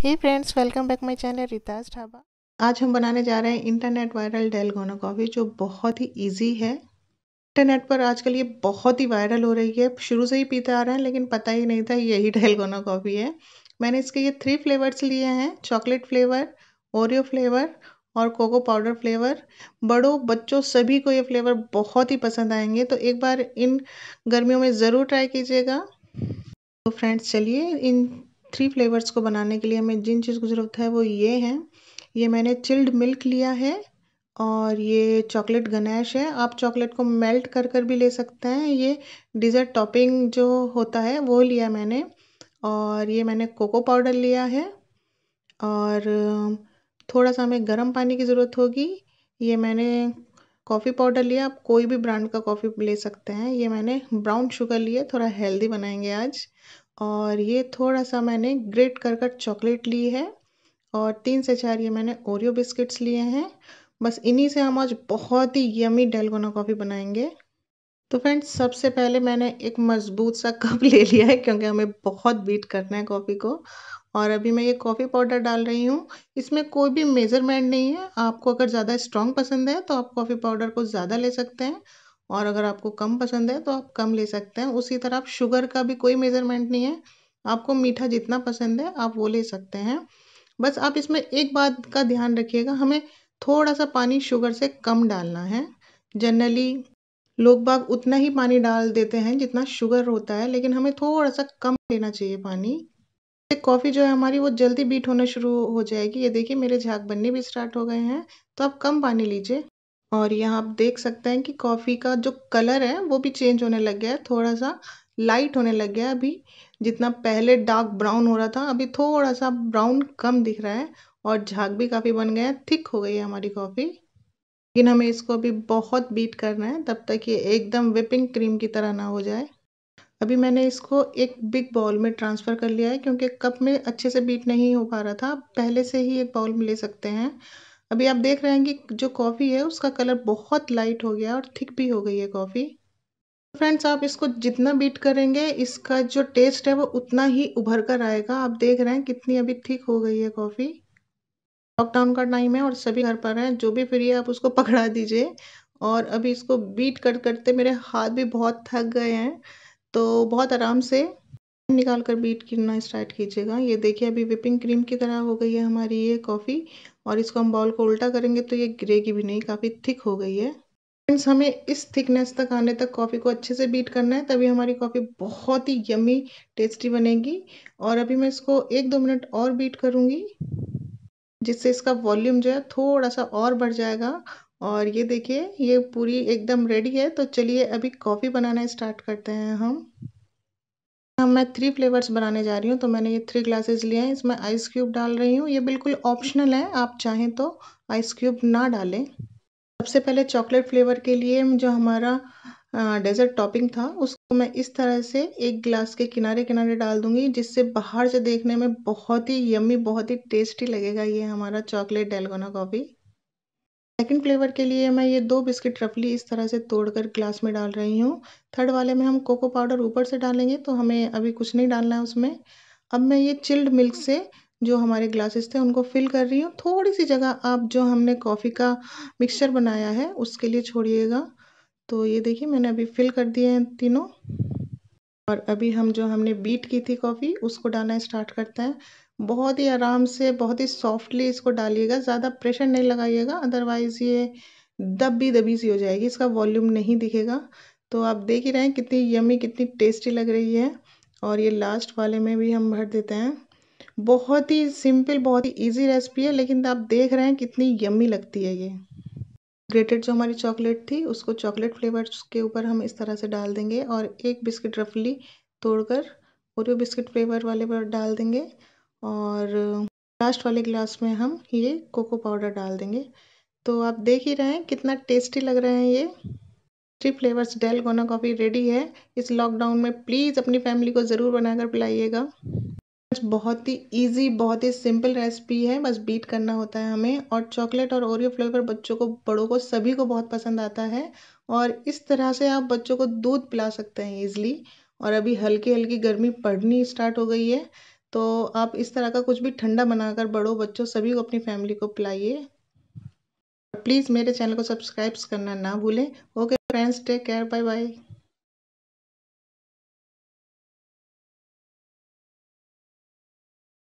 hey friends welcome back my channel Ritaj dhaba आज हम बनाने जा रहे हैं इंटरनेट वायरल डेलगोना कॉफ़ी जो बहुत ही इजी है इंटरनेट पर आजकल ये बहुत ही वायरल हो रही है शुरू से ही पीते आ रहे हैं लेकिन पता ही नहीं था यही डेलगोना कॉफ़ी है मैंने इसके ये थ्री फ्लेवर्स लिए हैं चॉकलेट फ्लेवर ओरियो फ्लेवर और कोको पाउडर फ्लेवर बड़ों बच्चों सभी को ये फ्लेवर बहुत ही पसंद आएंगे तो एक बार इन गर्मियों में ज़रूर ट्राई कीजिएगा तो फ्रेंड्स चलिए इन थ्री फ्लेवर्स को बनाने के लिए हमें जिन चीज़ की ज़रूरत है वो ये हैं ये मैंने चिल्ड मिल्क लिया है और ये चॉकलेट गनेश है आप चॉकलेट को मेल्ट कर कर भी ले सकते हैं ये डिज़र्ट टॉपिंग जो होता है वो लिया मैंने और ये मैंने कोको पाउडर लिया है और थोड़ा सा हमें गर्म पानी की ज़रूरत होगी ये मैंने कॉफ़ी पाउडर लिया आप कोई भी ब्रांड का कॉफ़ी ले सकते हैं ये मैंने ब्राउन शुगर लिया थोड़ा हेल्दी बनाएंगे आज और ये थोड़ा सा मैंने ग्रेट कर कर चॉकलेट ली है और तीन से चार ये मैंने ओरियो बिस्किट्स लिए हैं बस इन्हीं से हम आज बहुत ही यमी डेलगोना कॉफ़ी बनाएंगे तो फ्रेंड्स सबसे पहले मैंने एक मज़बूत सा कप ले लिया है क्योंकि हमें बहुत बीट करना है कॉफ़ी को और अभी मैं ये कॉफ़ी पाउडर डाल रही हूँ इसमें कोई भी मेज़रमेंट नहीं है आपको अगर ज़्यादा स्ट्रॉन्ग पसंद है तो आप कॉफ़ी पाउडर को ज़्यादा ले सकते हैं और अगर आपको कम पसंद है तो आप कम ले सकते हैं उसी तरह आप शुगर का भी कोई मेज़रमेंट नहीं है आपको मीठा जितना पसंद है आप वो ले सकते हैं बस आप इसमें एक बात का ध्यान रखिएगा हमें थोड़ा सा पानी शुगर से कम डालना है जनरली लोग बाग उतना ही पानी डाल देते हैं जितना शुगर होता है लेकिन हमें थोड़ा सा कम लेना चाहिए पानी कॉफ़ी जो है हमारी वो जल्दी बीट होना शुरू हो जाएगी ये देखिए मेरे झाग बनने भी स्टार्ट हो गए हैं तो आप कम पानी लीजिए और यहाँ आप देख सकते हैं कि कॉफ़ी का जो कलर है वो भी चेंज होने लग गया है थोड़ा सा लाइट होने लग गया है अभी जितना पहले डार्क ब्राउन हो रहा था अभी थोड़ा सा ब्राउन कम दिख रहा है और झाग भी काफ़ी बन गया है थिक हो गई है हमारी कॉफ़ी लेकिन हमें इसको अभी बहुत बीट करना है तब तक ये एकदम विपिंग क्रीम की तरह ना हो जाए अभी मैंने इसको एक बिग बाउल में ट्रांसफ़र कर लिया है क्योंकि कप में अच्छे से बीट नहीं हो पा रहा था पहले से ही एक बाउल में ले सकते हैं अभी आप देख रहे हैं कि जो कॉफ़ी है उसका कलर बहुत लाइट हो गया और थिक भी हो गई है कॉफ़ी फ्रेंड्स आप इसको जितना बीट करेंगे इसका जो टेस्ट है वो उतना ही उभर कर आएगा आप देख रहे हैं कितनी अभी थिक हो गई है कॉफ़ी लॉकडाउन का टाइम है और सभी घर पर हैं जो भी फ्री है आप उसको पकड़ा दीजिए और अभी इसको बीट कर करते मेरे हाथ भी बहुत थक गए हैं तो बहुत आराम से निकाल कर बीट करना स्टार्ट कीजिएगा ये देखिए अभी विपिंग क्रीम की तरह हो गई है हमारी ये कॉफ़ी और इसको हम बॉल को उल्टा करेंगे तो ये गिरेगी भी नहीं काफ़ी थिक हो गई है फ्रेंड्स हमें इस थिकनेस तक आने तक कॉफ़ी को अच्छे से बीट करना है तभी हमारी कॉफ़ी बहुत ही यमी टेस्टी बनेगी और अभी मैं इसको एक दो मिनट और बीट करूँगी जिससे इसका वॉल्यूम जो है थोड़ा सा और बढ़ जाएगा और ये देखिए ये पूरी एकदम रेडी है तो चलिए अभी कॉफ़ी बनाना स्टार्ट करते हैं हम अब हाँ, मैं थ्री फ्लेवर्स बनाने जा रही हूँ तो मैंने ये थ्री ग्लासेस लिए हैं इसमें आइस क्यूब डाल रही हूँ ये बिल्कुल ऑप्शनल है आप चाहें तो आइस क्यूब ना डालें सबसे पहले चॉकलेट फ्लेवर के लिए जो हमारा डेजर्ट टॉपिंग था उसको मैं इस तरह से एक ग्लास के किनारे किनारे डाल दूंगी जिससे बाहर से देखने में बहुत ही यम्मी बहुत ही टेस्टी लगेगा ये हमारा chocolate dalgona coffee second flavour के लिए मैं ये दो बिस्किट रफली इस तरह से तोड़कर ग्लास में डाल रही हूँ थर्ड वाले में हम कोको पाउडर ऊपर से डालेंगे तो हमें अभी कुछ नहीं डालना है उसमें अब मैं ये चिल्ड मिल्क से जो हमारे ग्लासेस थे उनको फिल कर रही हूँ थोड़ी सी जगह आप जो हमने कॉफ़ी का मिक्सचर बनाया है उसके लिए छोड़िएगा तो ये देखिए मैंने अभी फिल कर दिए हैं तीनों और अभी हम जो हमने बीट की थी कॉफ़ी उसको डालना स्टार्ट करते हैं बहुत ही आराम से बहुत ही सॉफ्टली इसको डालिएगा ज़्यादा प्रेशर नहीं लगाइएगा अदरवाइज़ ये दबी दबी सी हो जाएगी इसका वॉल्यूम नहीं दिखेगा तो आप देख ही रहे हैं कितनी यमी कितनी टेस्टी लग रही है और ये लास्ट वाले में भी हम भर देते हैं बहुत ही सिंपल बहुत ही इजी रेसिपी है लेकिन आप देख रहे हैं कितनी यमी लगती है ये ग्रेटेड जो हमारी चॉकलेट थी उसको चॉकलेट फ्लेवर के ऊपर हम इस तरह से डाल देंगे और एक बिस्किट रफली तोड़कर और बिस्किट फ्लेवर वाले पर डाल देंगे और लास्ट वाले ग्लास में हम ये कोको पाउडर डाल देंगे तो आप देख ही रहे हैं कितना टेस्टी लग रहे हैं ये three flavours dalgona coffee ready है इस लॉकडाउन में प्लीज़ अपनी फैमिली को ज़रूर बनाकर पिलाइएगा बहुत ही इजी बहुत ही सिंपल रेसिपी है बस बीट करना होता है हमें और चॉकलेट और ओरियो फ्लेवर बच्चों को बड़ों को सभी को बहुत पसंद आता है और इस तरह से आप बच्चों को दूध पिला सकते हैं ईजिली और अभी हल्की हल्की गर्मी पड़नी स्टार्ट हो गई है तो आप इस तरह का कुछ भी ठंडा बनाकर बड़ों बच्चों सभी को अपनी फैमिली को पिलाइए प्लीज़ मेरे चैनल को सब्सक्राइब करना ना भूलें okay friends take care bye bye